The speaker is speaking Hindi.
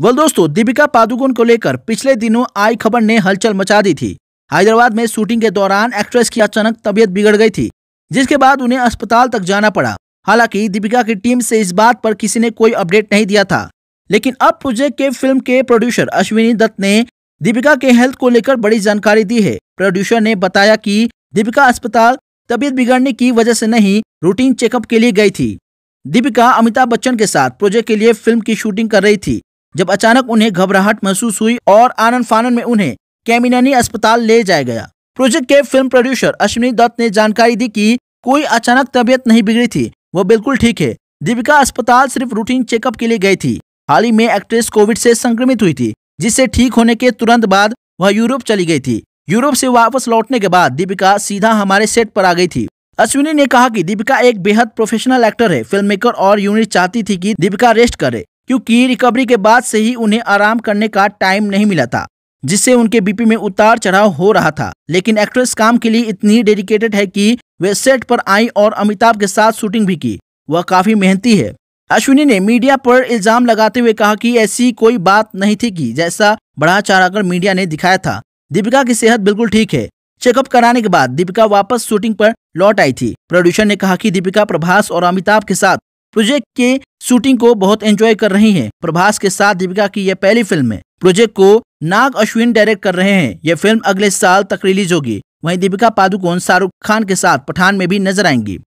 वो दोस्तों दीपिका पादुकोण को लेकर पिछले दिनों आई खबर ने हलचल मचा दी थी हैदराबाद में शूटिंग के दौरान एक्ट्रेस की अचानक तबीयत बिगड़ गई थी जिसके बाद उन्हें अस्पताल तक जाना पड़ा हालांकि दीपिका की टीम से इस बात पर किसी ने कोई अपडेट नहीं दिया था लेकिन अब प्रोजेक्ट के फिल्म के प्रोड्यूसर अश्विनी दत्त ने दीपिका के हेल्थ को लेकर बड़ी जानकारी दी है प्रोड्यूसर ने बताया कि दीपिका अस्पताल तबीयत बिगड़ने की वजह से नहीं रूटीन चेकअप के लिए गई थी दीपिका अमिताभ बच्चन के साथ प्रोजेक्ट के लिए फिल्म की शूटिंग कर रही थी जब अचानक उन्हें घबराहट महसूस हुई और आनंद फानन में उन्हें कैमिनानी अस्पताल ले जाया गया प्रोजेक्ट के फिल्म प्रोड्यूसर अश्विनी दत्त ने जानकारी दी कि कोई अचानक तबीयत नहीं बिगड़ी थी वो बिल्कुल ठीक है दीपिका अस्पताल सिर्फ रूटीन चेकअप के लिए गई थी हाल ही में एक्ट्रेस कोविड से संक्रमित हुई थी जिससे ठीक होने के तुरंत बाद वह यूरोप चली गई थी यूरोप से वापस लौटने के बाद दीपिका सीधा हमारे सेट पर आ गई थी अश्विनी ने कहा कि दीपिका एक बेहद प्रोफेशनल एक्टर है फिल्म मेकर और यूनिट चाहती थी कि दीपिका रेस्ट करे क्योंकि रिकवरी के बाद से ही उन्हें आराम करने का टाइम नहीं मिला था जिससे उनके बीपी में उतार चढ़ाव हो रहा था लेकिन एक्ट्रेस काम के लिए इतनी डेडिकेटेड है कि वे सेट पर आई और अमिताभ के साथ शूटिंग भी की वह काफी मेहनती है अश्विनी ने मीडिया पर इल्जाम लगाते हुए कहा कि ऐसी कोई बात नहीं थी कि जैसा बढ़ा चढ़ाकर मीडिया ने दिखाया था दीपिका की सेहत बिल्कुल ठीक है चेकअप कराने के बाद दीपिका वापस शूटिंग पर लौट आई थी प्रोड्यूसर ने कहा कि दीपिका प्रभास और अमिताभ के साथ प्रोजेक्ट के शूटिंग को बहुत एंजॉय कर रही हैं प्रभास के साथ दीपिका की यह पहली फिल्म है प्रोजेक्ट को नाग अश्विन डायरेक्ट कर रहे हैं यह फिल्म अगले साल तक रिलीज होगी वहीं दीपिका पादुकोण शाहरुख खान के साथ पठान में भी नजर आएंगी